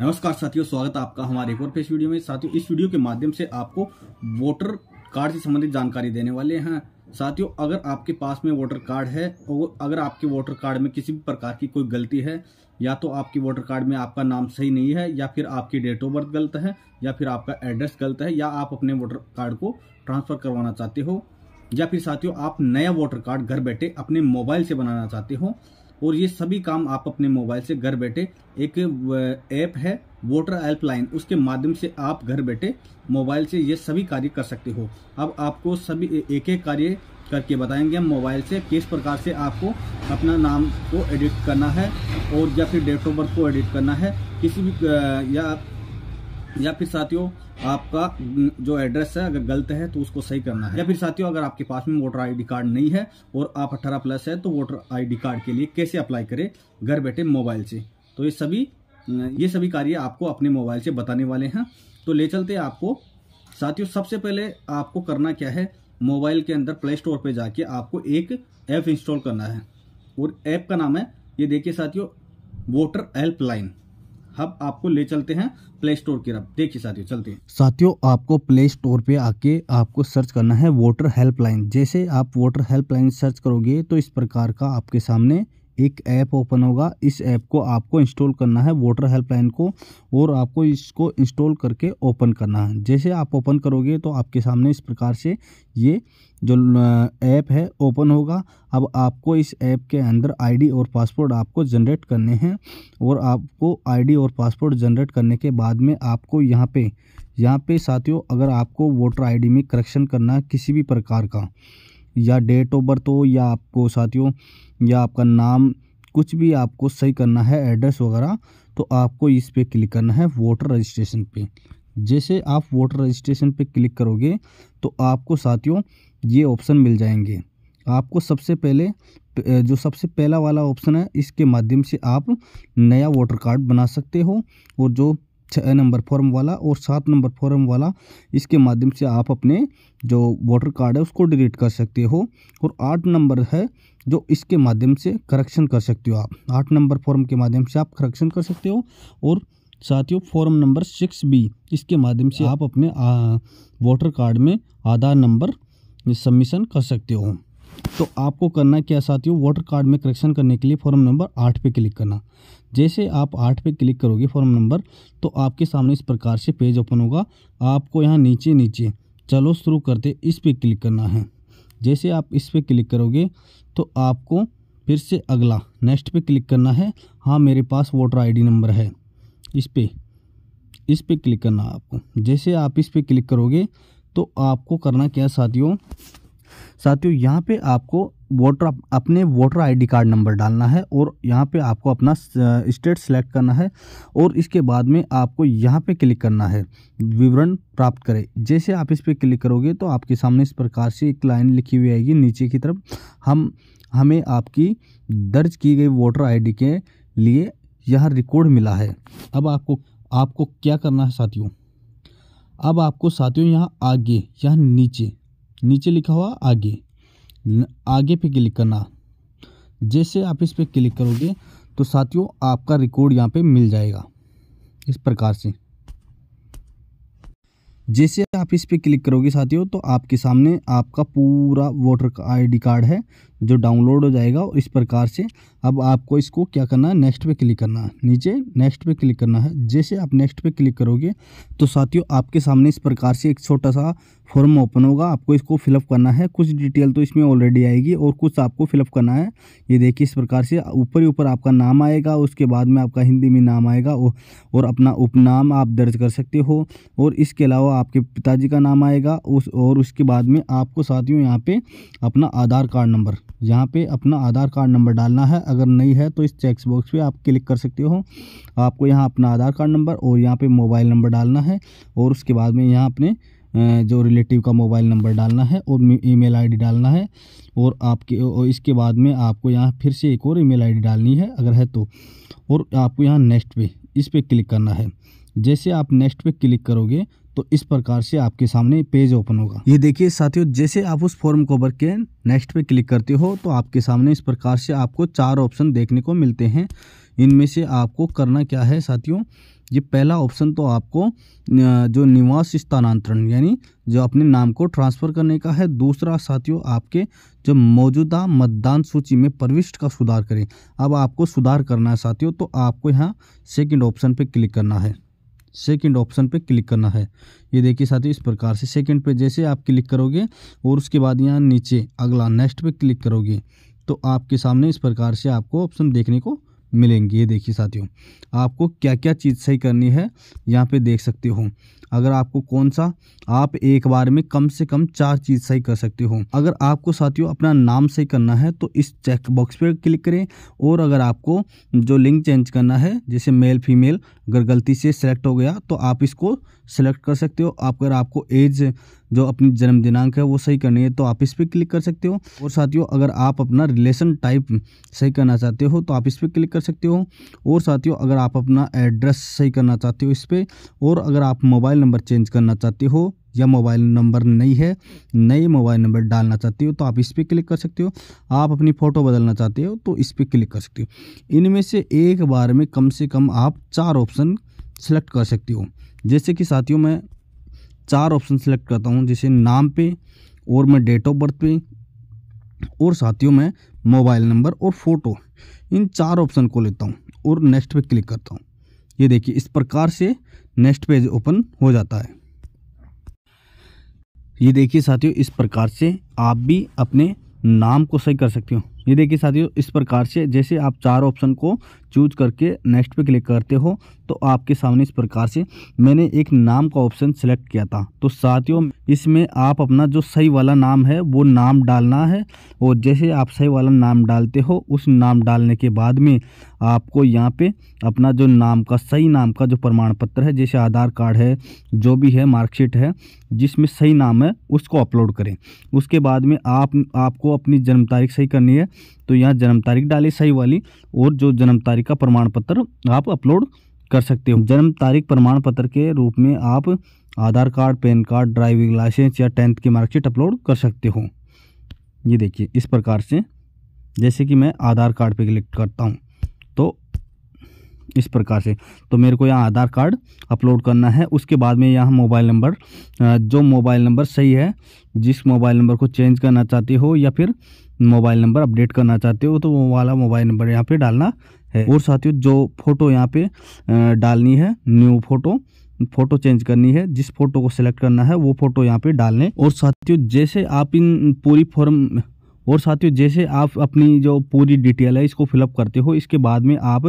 नमस्कार साथियों स्वागत है आपका हमारे एक और फेस वीडियो में साथियों इस वीडियो के माध्यम से आपको वोटर कार्ड से संबंधित जानकारी देने वाले हैं साथियों अगर आपके पास में वोटर कार्ड है और अगर आपके वोटर कार्ड में किसी भी प्रकार की कोई गलती है या तो आपके वोटर कार्ड में आपका नाम सही नहीं है या फिर आपकी डेट ऑफ बर्थ गलत है या फिर आपका एड्रेस गलत है या आप अपने वोटर कार्ड को ट्रांसफ़र करवाना चाहते हो या फिर साथियों आप नया वोटर कार्ड घर बैठे अपने मोबाइल से बनाना चाहते हो और ये सभी काम आप अपने मोबाइल से घर बैठे एक ऐप है वोटर हेल्पलाइन उसके माध्यम से आप घर बैठे मोबाइल से ये सभी कार्य कर सकते हो अब आपको सभी एक एक कार्य करके बताएंगे हम मोबाइल से किस प्रकार से आपको अपना नाम को एडिट करना है और या फिर डेट ऑफ बर्थ को एडिट करना है किसी भी या या फिर साथियों आपका जो एड्रेस है अगर गलत है तो उसको सही करना है या फिर साथियों अगर आपके पास में वोटर आईडी कार्ड नहीं है और आप 18 प्लस है तो वोटर आईडी कार्ड के लिए कैसे अप्लाई करें घर बैठे मोबाइल से तो ये सभी ये सभी कार्य आपको अपने मोबाइल से बताने वाले हैं तो ले चलते आपको साथियों सबसे पहले आपको करना क्या है मोबाइल के अंदर प्ले स्टोर पर जाके आपको एक ऐप इंस्टॉल करना है और ऐप का नाम है ये देखिए साथियों वोटर हेल्पलाइन अब आपको ले चलते हैं प्ले स्टोर की तरफ देखिए साथियों चलते हैं साथियों आपको प्ले स्टोर पे आके आपको सर्च करना है वोटर हेल्पलाइन जैसे आप वोटर हेल्पलाइन सर्च करोगे तो इस प्रकार का आपके सामने एक ऐप ओपन होगा इस ऐप को आपको इंस्टॉल करना है वोटर हेल्पलाइन को और आपको इसको इंस्टॉल करके ओपन करना है जैसे आप ओपन करोगे तो आपके सामने इस प्रकार से ये जो ऐप है ओपन होगा अब आपको इस ऐप के अंदर आईडी और पासपोर्ट आपको जनरेट करने हैं और आपको आईडी और पासपोर्ट जनरेट करने के बाद में आपको यहाँ पे यहाँ पे साथियों अगर आपको वोटर आईडी में करेक्शन करना है किसी भी प्रकार का या डेट ऑफ बर्थ हो या आपको साथियों या आपका नाम कुछ भी आपको सही करना है एड्रेस वगैरह तो आपको इस पर क्लिक करना है वोटर रजिस्ट्रेशन पे जैसे आप वोटर रजिस्ट्रेशन पे क्लिक करोगे तो आपको साथियों ये ऑप्शन मिल जाएंगे आपको सबसे पहले जो सबसे पहला वाला ऑप्शन है इसके माध्यम से आप नया वोटर कार्ड बना सकते हो और जो छः नंबर फॉर्म वाला और सात नंबर फॉर्म वाला इसके माध्यम से आप अपने जो वोटर कार्ड है उसको डिलीट कर सकते हो और आठ नंबर है जो इसके माध्यम से करेक्शन कर सकते हो आप आठ नंबर फॉर्म के माध्यम से आप करेक्शन कर सकते हो और साथियों फॉर्म नंबर सिक्स बी इसके माध्यम से आप अपने वोटर कार्ड में आधार नंबर सबमिशन कर सकते हो तो आपको करना क्या साथियों वोटर कार्ड में करेक्शन करने के लिए फॉर्म नंबर आठ पे क्लिक करना जैसे आप आठ पे क्लिक करोगे फॉर्म नंबर तो आपके सामने इस प्रकार से पेज ओपन होगा आपको यहाँ नीचे नीचे चलो शुरू करते इस पे क्लिक करना है जैसे आप इस पे क्लिक करोगे तो आपको फिर से अगला नेक्स्ट पे क्लिक करना है हाँ मेरे पास वोटर आई नंबर है इस पर इस पर क्लिक करना आपको जैसे आप इस पर क्लिक करोगे तो आपको करना क्या साथियों साथियों यहाँ पे आपको वोटर अपने वोटर आईडी कार्ड नंबर डालना है और यहाँ पे आपको अपना स्टेट सेलेक्ट करना है और इसके बाद में आपको यहाँ पे क्लिक करना है विवरण प्राप्त करें जैसे आप इस पर क्लिक करोगे तो आपके सामने इस प्रकार से एक लाइन लिखी हुई आएगी नीचे की तरफ हम हमें आपकी दर्ज की गई वोटर आई के लिए यह रिकॉर्ड मिला है अब आपको आपको क्या करना है साथियों अब आपको साथियों यहाँ आगे यहाँ नीचे नीचे लिखा हुआ आगे आगे पे क्लिक करना जैसे आप इस पर क्लिक करोगे तो साथियों आपका रिकॉर्ड यहाँ पे मिल जाएगा इस प्रकार से जैसे आप इस पर क्लिक करोगे साथियों तो आपके सामने आपका पूरा वोटर आईडी कार्ड है जो डाउनलोड हो जाएगा इस प्रकार से अब आपको इसको क्या करना है नेक्स्ट पे क्लिक करना है नीचे नेक्स्ट पे क्लिक करना है जैसे आप नेक्स्ट पे क्लिक करोगे तो साथियों आपके सामने इस प्रकार से एक छोटा सा फॉर्म ओपन होगा आपको इसको फिलअप करना है कुछ डिटेल तो इसमें ऑलरेडी आएगी और कुछ आपको फिलअप करना है ये देखिए इस प्रकार से ऊपर ही ऊपर आपका नाम आएगा उसके बाद में आपका हिंदी में नाम आएगा और अपना उपनाम आप दर्ज कर सकते हो और इसके अलावा आपके पिताजी का नाम आएगा उस और उसके बाद में आपको साथियों यहाँ पर अपना आधार कार्ड नंबर यहाँ पे अपना आधार कार्ड नंबर डालना है अगर नहीं है तो इस चेक्स बॉक्स पे आप क्लिक कर सकते हो आपको यहाँ अपना आधार कार्ड नंबर और यहाँ पे मोबाइल नंबर डालना है और उसके बाद में यहाँ अपने जो रिलेटिव का मोबाइल नंबर डालना है और ईमेल आईडी डालना है और आपके और इसके बाद में आपको यहाँ फिर से एक और ईमेल आईडी डालनी है अगर है तो और आपको यहाँ नेक्स्ट पे इस पर क्लिक करना है जैसे आप नेक्स्ट पे क्लिक करोगे तो इस प्रकार से आपके सामने पेज ओपन होगा ये देखिए साथियों जैसे आप उस फॉर्म को भर के नेक्स्ट पे क्लिक करते हो तो आपके सामने इस प्रकार से आपको चार ऑप्शन देखने को मिलते हैं इनमें से आपको करना क्या है साथियों ये पहला ऑप्शन तो आपको जो निवास स्थानांतरण यानी जो अपने नाम को ट्रांसफ़र करने का है दूसरा साथियों आपके जो मौजूदा मतदान सूची में प्रविष्ट का सुधार करें अब आपको सुधार करना है साथियों तो आपको यहाँ सेकंड ऑप्शन पे क्लिक करना है सेकंड ऑप्शन पे क्लिक करना है ये देखिए साथियों इस प्रकार से सेकंड पे जैसे आप क्लिक करोगे और उसके बाद यहाँ नीचे अगला नेक्स्ट पे क्लिक करोगे तो आपके सामने इस प्रकार से आपको ऑप्शन देखने को मिलेंगे ये देखिए साथियों आपको क्या क्या चीज़ सही करनी है यहाँ पे देख सकते हो अगर आपको कौन सा आप एक बार में कम से कम चार चीज़ सही कर सकते हो अगर आपको साथियों अपना नाम सही करना है तो इस चेक बॉक्स पर क्लिक करें और अगर आपको जो लिंक चेंज करना है जैसे मेल फीमेल अगर गलती से सिलेक्ट हो गया तो आप इसको सेलेक्ट कर सकते हो आप अगर आपको एज जो अपनी जन्म दिनांक है वो सही करनी है तो आप इस पर क्लिक कर सकते हो और साथियों अगर आप अपना रिलेशन टाइप सही करना चाहते हो तो आप इस पर क्लिक कर सकते हो और साथियों अगर आप अपना एड्रेस सही करना चाहते हो इस पर और अगर आप मोबाइल मोबाइल नंबर चेंज करना चाहते हो या मोबाइल नंबर नहीं है नए मोबाइल नंबर डालना चाहते हो तो आप इस पर क्लिक कर सकते हो आप अपनी फ़ोटो बदलना चाहते हो तो इस पर क्लिक कर सकते हो इनमें से एक बार में कम से कम आप चार ऑप्शन सेलेक्ट कर सकते हो जैसे कि साथियों मैं चार ऑप्शन सेलेक्ट करता हूँ जैसे नाम पे और मैं डेट ऑफ बर्थ पे और साथियों मैं मोबाइल नंबर और फ़ोटो इन चार ऑप्शन को लेता हूँ और नेक्स्ट पे क्लिक करता हूँ ये देखिए इस प्रकार से नेक्स्ट पेज ओपन हो जाता है ये देखिए साथियों इस प्रकार से आप भी अपने नाम को सही कर सकते हो ये देखिए साथियों इस प्रकार से जैसे आप चार ऑप्शन को चूज करके नेक्स्ट पे क्लिक करते हो तो आपके सामने इस प्रकार से मैंने एक नाम का ऑप्शन सेलेक्ट किया था तो साथियों इसमें आप अपना जो सही वाला नाम है वो नाम डालना है और जैसे आप सही वाला नाम डालते हो उस नाम डालने के बाद में आपको यहाँ पे अपना जो नाम का सही नाम का जो प्रमाण पत्र है जैसे आधार कार्ड है जो भी है मार्कशीट है जिसमें सही नाम है उसको अपलोड करें उसके बाद में आप आपको अपनी जन्म तारीख सही करनी है तो यहाँ जन्म तारीख डालें सही वाली और जो जन्म तारीख का प्रमाण पत्र आप अपलोड कर सकते हो जन्म तारीख प्रमाण पत्र के रूप में आप Aadhaar card PAN card driving licence या टेंथ की मार्कशीट अपलोड कर सकते हो ये देखिए इस प्रकार से जैसे कि मैं आधार कार्ड पे क्लिक करता हूँ इस प्रकार से तो मेरे को यहाँ आधार कार्ड अपलोड करना है उसके बाद में यहाँ मोबाइल नंबर जो मोबाइल नंबर सही है जिस मोबाइल नंबर को चेंज करना चाहते हो या फिर मोबाइल नंबर अपडेट करना चाहते हो तो वो वाला मोबाइल नंबर यहाँ पे डालना है और साथियों जो फ़ोटो यहाँ पे डालनी है न्यू फ़ोटो फ़ोटो चेंज करनी है जिस फ़ोटो को सिलेक्ट करना है वो फ़ोटो यहाँ पे डालने और साथियों जैसे आप इन पूरी फॉर्म और साथियों जैसे आप अपनी जो पूरी डिटेल है इसको फिलअप करते हो इसके बाद में आप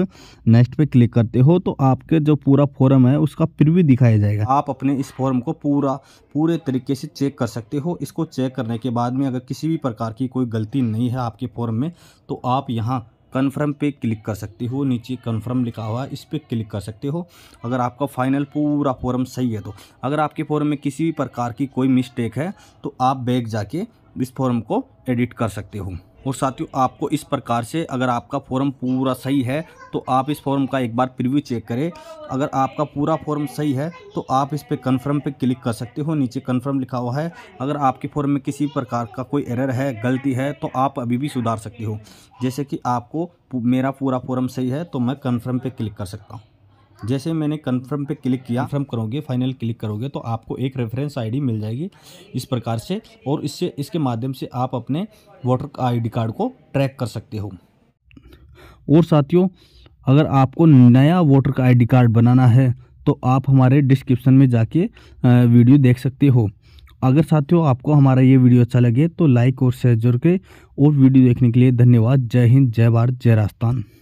नेक्स्ट पे क्लिक करते हो तो आपके जो पूरा फॉर्म है उसका प्रिव्यू दिखाया जाएगा आप अपने इस फॉर्म को पूरा पूरे तरीके से चेक कर सकते हो इसको चेक करने के बाद में अगर किसी भी प्रकार की कोई गलती नहीं है आपके फॉर्म में तो आप यहाँ कन्फर्म पे क्लिक कर सकते हो नीचे कन्फर्म लिखा हुआ है इस पर क्लिक कर सकते हो अगर आपका फाइनल पूरा फॉर्म सही है तो अगर आपके फॉर्म में किसी भी प्रकार की कोई मिस्टेक है तो आप बैग जाके इस फॉर्म को एडिट कर सकते हो और साथियों आपको इस प्रकार से अगर आपका फॉर्म पूरा सही है तो आप इस फॉर्म का एक बार प्रिव्यू चेक करें अगर आपका पूरा फॉर्म सही है तो आप इस पर कन्फर्म पे क्लिक कर सकते हो नीचे कन्फर्म लिखा हुआ है अगर आपके फॉर्म में किसी प्रकार का कोई एरर है गलती है तो आप अभी भी सुधार सकते हो जैसे कि आपको मेरा पूरा फॉर्म सही है तो मैं कन्फर्म पर क्लिक कर सकता हूँ जैसे मैंने कंफर्म पे क्लिक किया कन्फर्म करोगे फाइनल क्लिक करोगे तो आपको एक रेफरेंस आईडी मिल जाएगी इस प्रकार से और इससे इसके माध्यम से आप अपने वोटर आईडी कार्ड को ट्रैक कर सकते हो और साथियों अगर आपको नया वोटर आईडी कार्ड बनाना है तो आप हमारे डिस्क्रिप्शन में जाके वीडियो देख सकते हो अगर साथियों आपको हमारा ये वीडियो अच्छा लगे तो लाइक और शेयर जरूर करें और वीडियो देखने के लिए धन्यवाद जय हिंद जय भारत जय राजस्थान